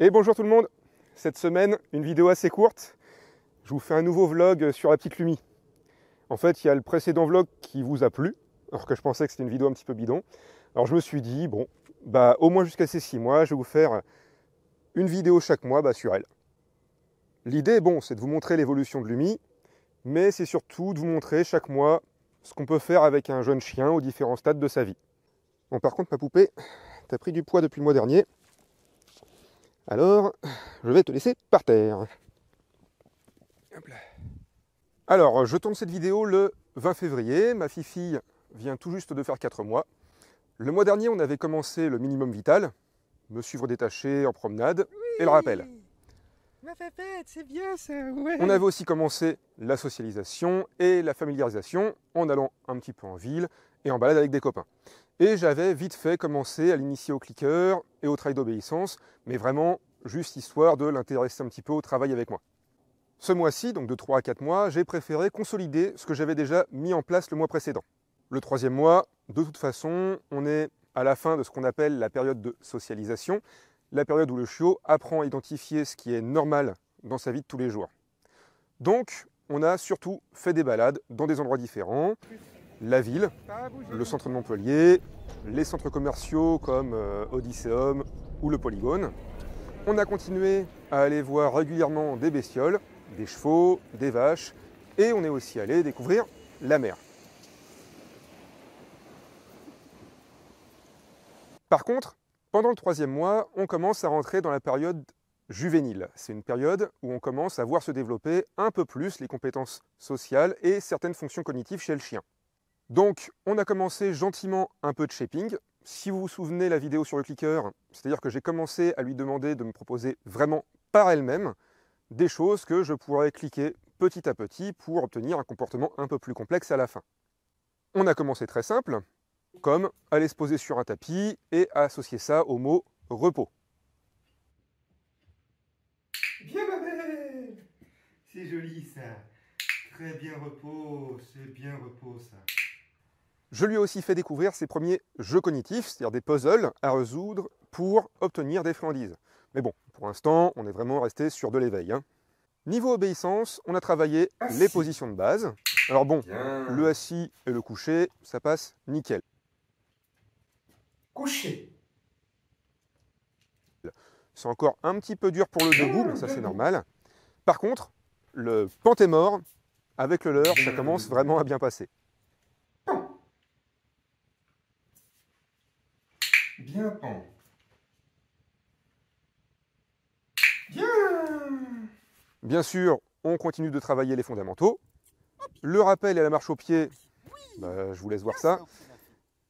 Et bonjour tout le monde Cette semaine, une vidéo assez courte. Je vous fais un nouveau vlog sur la petite Lumi. En fait, il y a le précédent vlog qui vous a plu, alors que je pensais que c'était une vidéo un petit peu bidon. Alors je me suis dit, bon, bah au moins jusqu'à ces 6 mois, je vais vous faire une vidéo chaque mois bah, sur elle. L'idée, bon, c'est de vous montrer l'évolution de Lumi, mais c'est surtout de vous montrer chaque mois ce qu'on peut faire avec un jeune chien aux différents stades de sa vie. Bon, par contre, ma poupée, t'as pris du poids depuis le mois dernier. Alors, je vais te laisser par terre. Alors, je tourne cette vidéo le 20 février. Ma fille vient tout juste de faire 4 mois. Le mois dernier, on avait commencé le minimum vital, me suivre détaché en promenade et le rappel c'est bien On avait aussi commencé la socialisation et la familiarisation en allant un petit peu en ville et en balade avec des copains. Et j'avais vite fait commencé à l'initier au clicker et au travail d'obéissance, mais vraiment juste histoire de l'intéresser un petit peu au travail avec moi. Ce mois-ci, donc de 3 à 4 mois, j'ai préféré consolider ce que j'avais déjà mis en place le mois précédent. Le troisième mois, de toute façon, on est à la fin de ce qu'on appelle la période de socialisation, la période où le chiot apprend à identifier ce qui est normal dans sa vie de tous les jours. Donc, on a surtout fait des balades dans des endroits différents. La ville, le centre de Montpellier, les centres commerciaux comme euh, Odysseum ou le Polygone. On a continué à aller voir régulièrement des bestioles, des chevaux, des vaches, et on est aussi allé découvrir la mer. Par contre, pendant le troisième mois, on commence à rentrer dans la période juvénile. C'est une période où on commence à voir se développer un peu plus les compétences sociales et certaines fonctions cognitives chez le chien. Donc, on a commencé gentiment un peu de shaping. Si vous vous souvenez la vidéo sur le clicker, c'est-à-dire que j'ai commencé à lui demander de me proposer vraiment par elle-même des choses que je pourrais cliquer petit à petit pour obtenir un comportement un peu plus complexe à la fin. On a commencé très simple, comme aller se poser sur un tapis et associer ça au mot repos. Bien ma C'est joli ça. Très bien repos, c'est bien repos ça. Je lui ai aussi fait découvrir ses premiers jeux cognitifs, c'est-à-dire des puzzles à résoudre pour obtenir des friandises. Mais bon, pour l'instant, on est vraiment resté sur de l'éveil. Hein. Niveau obéissance, on a travaillé ah, les positions de base. Alors bon, le assis et le couché, ça passe nickel. Coucher. C'est encore un petit peu dur pour le debout, mais ça c'est normal. Par contre, le est mort, avec le leurre, ça commence vraiment à bien passer. Bien pant. Bien. Bien sûr, on continue de travailler les fondamentaux. Le rappel et la marche au pied, bah, je vous laisse voir ça.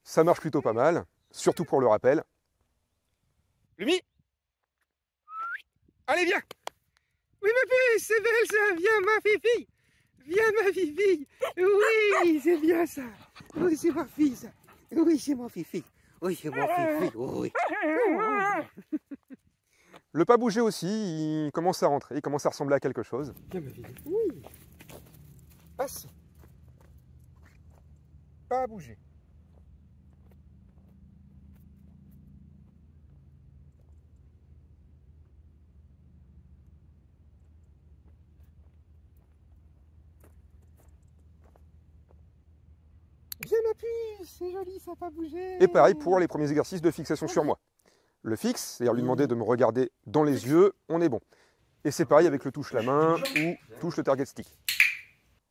Ça marche plutôt pas mal surtout pour le rappel. Lumi Allez, viens Oui, ma fille, c'est belle ça Viens, ma fille Viens, ma fille Oui, c'est bien ça Oui, c'est ma fille, ça Oui, c'est ma fille Oui, c'est ma fille oui. Le pas bouger aussi, il commence à rentrer, il commence à ressembler à quelque chose. Viens, ma fille Oui Passe Pas bouger c'est joli, ça pas Et pareil pour les premiers exercices de fixation sur moi. Le fixe, c'est-à-dire lui demander de me regarder dans les yeux, on est bon. Et c'est pareil avec le touche la main ou touche le target stick.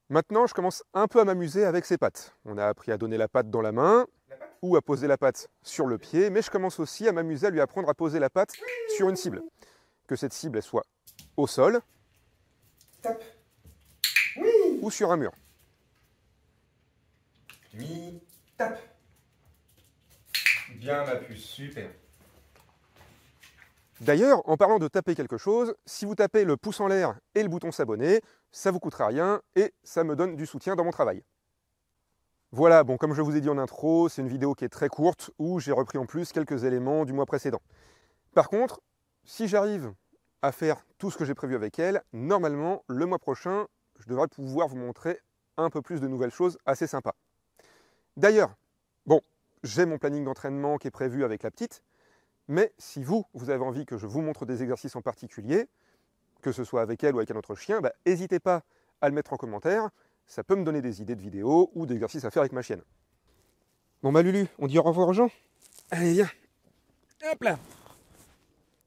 Maintenant, je commence un peu à m'amuser avec ses pattes. On a appris à donner la patte dans la main ou à poser la patte sur le pied, mais je commence aussi à m'amuser à lui apprendre à poser la patte sur une cible. Que cette cible soit au sol ou sur un mur. Bien ma puce, super. D'ailleurs, en parlant de taper quelque chose, si vous tapez le pouce en l'air et le bouton s'abonner, ça vous coûtera rien et ça me donne du soutien dans mon travail. Voilà, bon, comme je vous ai dit en intro, c'est une vidéo qui est très courte où j'ai repris en plus quelques éléments du mois précédent. Par contre, si j'arrive à faire tout ce que j'ai prévu avec elle, normalement, le mois prochain, je devrais pouvoir vous montrer un peu plus de nouvelles choses assez sympas. D'ailleurs, bon, j'ai mon planning d'entraînement qui est prévu avec la petite, mais si vous, vous avez envie que je vous montre des exercices en particulier, que ce soit avec elle ou avec un autre chien, bah, n'hésitez pas à le mettre en commentaire, ça peut me donner des idées de vidéos ou d'exercices à faire avec ma chienne. Bon bah Lulu, on dit au revoir aux gens Allez viens Hop là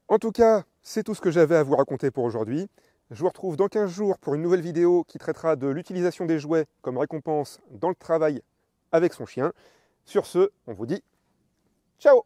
En tout cas, c'est tout ce que j'avais à vous raconter pour aujourd'hui. Je vous retrouve dans 15 jours pour une nouvelle vidéo qui traitera de l'utilisation des jouets comme récompense dans le travail avec son chien. Sur ce, on vous dit ciao